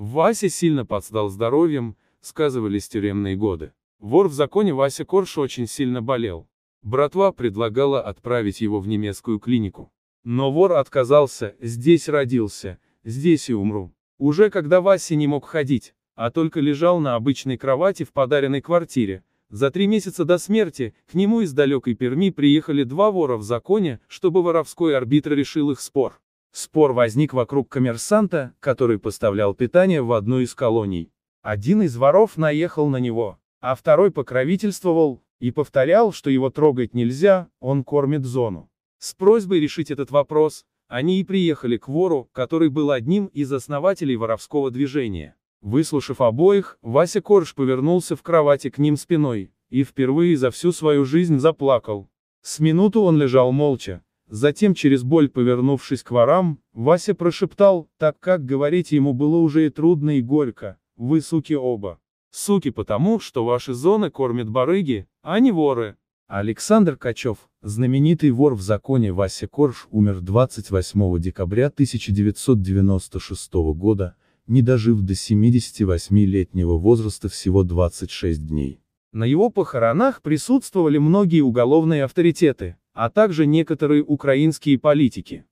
Вася сильно подстал здоровьем, сказывались тюремные годы. Вор в законе Вася Корш очень сильно болел. Братва предлагала отправить его в немецкую клинику. Но вор отказался, здесь родился, здесь и умру. Уже когда Вася не мог ходить, а только лежал на обычной кровати в подаренной квартире, за три месяца до смерти, к нему из далекой Перми приехали два вора в законе, чтобы воровской арбитр решил их спор. Спор возник вокруг коммерсанта, который поставлял питание в одну из колоний. Один из воров наехал на него, а второй покровительствовал и повторял, что его трогать нельзя, он кормит зону. С просьбой решить этот вопрос, они и приехали к вору, который был одним из основателей воровского движения. Выслушав обоих, Вася Корж повернулся в кровати к ним спиной и впервые за всю свою жизнь заплакал. С минуту он лежал молча, Затем через боль повернувшись к ворам, Вася прошептал, так как говорить ему было уже и трудно и горько, «Вы суки оба! Суки потому, что ваши зоны кормят барыги, а не воры!» Александр Качев, знаменитый вор в законе Вася Корж, умер 28 декабря 1996 года, не дожив до 78-летнего возраста всего 26 дней. На его похоронах присутствовали многие уголовные авторитеты а также некоторые украинские политики.